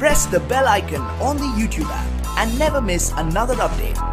press the bell icon on the YouTube app and never miss another update.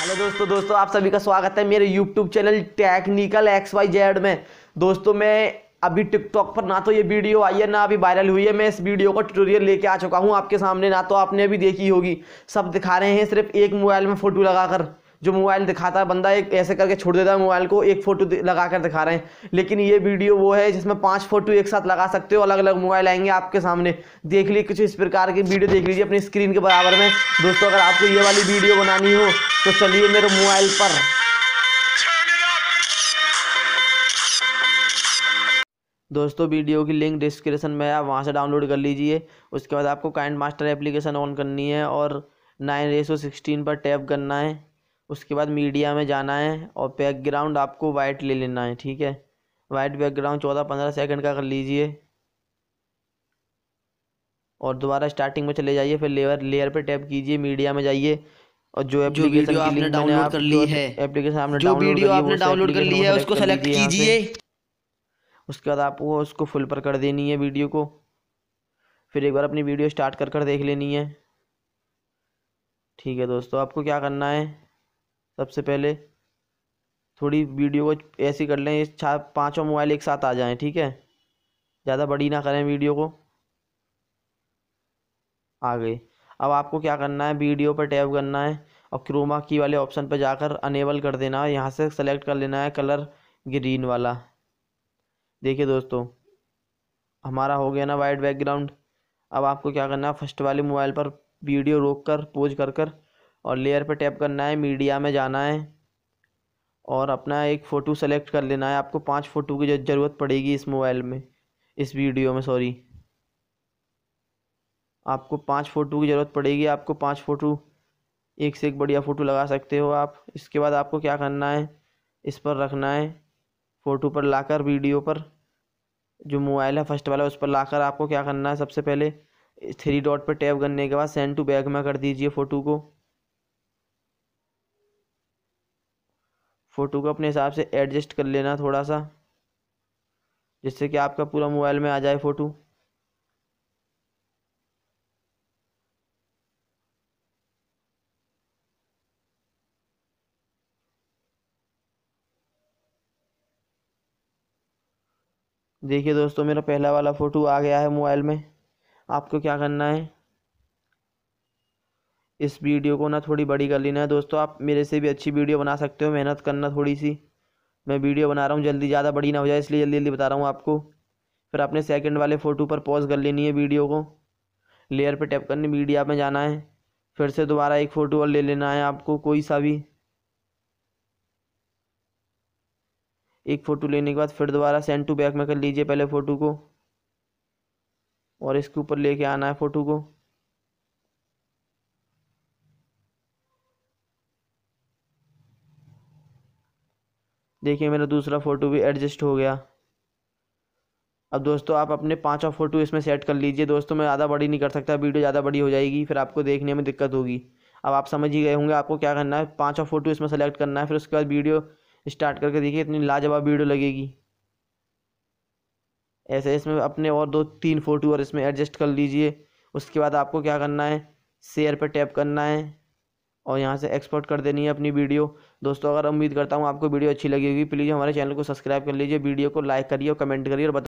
Hello दोस्तों दोस्तों आप सभी का स्वागत है मेरे YouTube channel technical X Y Z में दोस्तों मैं अभी टिकटॉक पर ना तो ये वीडियो आई है ना अभी वायरल हुई है मैं इस वीडियो का ट्यूटोरियल लेके आ चुका हूँ आपके सामने ना तो आपने अभी देखी होगी सब दिखा रहे हैं सिर्फ एक मोबाइल में फ़ोटो लगाकर जो मोबाइल दिखाता है बंदा एक ऐसे करके छोड़ देता है मोबाइल को एक फ़ोटो लगा कर दिखा रहे हैं लेकिन ये वीडियो वो है जिसमें पांच फ़ोटो एक साथ लगा सकते हो अलग अलग मोबाइल आएंगे आपके सामने देख लीजिए कुछ इस प्रकार की वीडियो देख लीजिए अपनी स्क्रीन के बराबर में दोस्तों अगर आपको ये वाली वीडियो बनानी हो तो चलिए मेरे मोबाइल पर दोस्तों वीडियो की लिंक डिस्क्रिप्शन में है आप वहाँ से डाउनलोड कर लीजिए उसके बाद आपको काइंड मास्टर एप्लीकेशन ऑन करनी है और नाइन रेसो सिक्सटीन पर टैप करना है उसके बाद मीडिया में जाना है और बैकग्राउंड आपको वाइट ले लेना है ठीक है वाइट बैकग्राउंड चौदह पंद्रह सेकंड का कर लीजिए और दोबारा स्टार्टिंग में चले जाइए फिर लेयर लेयर पर टैप कीजिए मीडिया में जाइए और जो एप्लीकेशन आपने डाउनलोड कर ली है एप्लीकेशन आपने डाउनलोड कर ली है उसको सेलेक्ट कीजिए उसके बाद आप वो उसको फुल पर कर देनी है वीडियो को फिर एक बार अपनी वीडियो स्टार्ट कर कर देख लेनी है ठीक है दोस्तों आपको क्या करना है सबसे पहले थोड़ी वीडियो को ऐसी कर लें चार पाँचों मोबाइल एक साथ आ जाएं ठीक है ज़्यादा बड़ी ना करें वीडियो को आ गई अब आपको क्या करना है वीडियो पर टैब करना है और क्रोमा की वाले ऑप्शन पर जाकर अनेबल कर देना है यहाँ से सेलेक्ट कर लेना है कलर ग्रीन वाला देखिए दोस्तों हमारा हो गया ना वाइट बैकग्राउंड अब आपको क्या करना है फर्स्ट वाले मोबाइल पर वीडियो रोक कर पोज कर कर और लेयर पर टैप करना है मीडिया में जाना है और अपना एक फ़ोटो सेलेक्ट कर लेना है आपको पांच फ़ोटो की ज़रूरत पड़ेगी इस मोबाइल में इस वीडियो में सॉरी आपको पांच फ़ोटो की ज़रूरत पड़ेगी आपको पांच फ़ोटो एक से एक बढ़िया फ़ोटो लगा सकते हो आप इसके बाद आपको क्या करना है इस पर रखना है फ़ोटो पर लाकर वीडियो पर जो मोबाइल है फर्स्ट वाला उस पर लाकर आपको क्या करना है सबसे पहले थ्री डॉट पर टैप करने के बाद सेंड टू बैग में कर दीजिए फ़ोटो को फ़ोटो को अपने हिसाब से एडजस्ट कर लेना थोड़ा सा जिससे कि आपका पूरा मोबाइल में आ जाए फ़ोटो देखिए दोस्तों मेरा पहला वाला फ़ोटो आ गया है मोबाइल में आपको क्या करना है इस वीडियो को ना थोड़ी बड़ी कर लेना है दोस्तों आप मेरे से भी अच्छी वीडियो बना सकते हो मेहनत करना थोड़ी सी मैं वीडियो बना रहा हूँ जल्दी ज़्यादा बड़ी ना हो जाए इसलिए जल्दी जल्दी बता रहा हूँ आपको फिर आपने सेकंड वाले फ़ोटो पर पॉज कर लेनी है वीडियो को लेयर पर टैप करनी मीडिया में जाना है फिर से दोबारा एक फ़ोटो और ले लेना है आपको कोई सा भी एक फ़ोटो लेने के बाद फिर दोबारा सेंड टू बैक में कर लीजिए पहले फ़ोटो को और इसके ऊपर लेके आना है फ़ोटो को देखिए मेरा दूसरा फ़ोटो भी एडजस्ट हो गया अब दोस्तों आप अपने पाँचों फ़ोटो इसमें सेट कर लीजिए दोस्तों मैं ज़्यादा बड़ी नहीं कर सकता वीडियो ज़्यादा बड़ी हो जाएगी फिर आपको देखने में दिक्कत होगी अब आप समझ ही गए होंगे आपको क्या करना है पाँचों फ़ोटो इसमें सेलेक्ट करना है फिर उसके बाद वीडियो स्टार्ट करके देखिए इतनी लाजवाब वीडियो लगेगी ऐसे इसमें अपने और दो तीन फोटो और इसमें एडजस्ट कर लीजिए उसके बाद आपको क्या करना है शेयर पर टैप करना है और यहाँ से एक्सपोर्ट कर देनी है अपनी वीडियो दोस्तों अगर उम्मीद करता हूँ आपको वीडियो अच्छी लगेगी प्लीज़ हमारे चैनल को सब्सक्राइब कर लीजिए वीडियो को लाइक करिए और कमेंट करिए और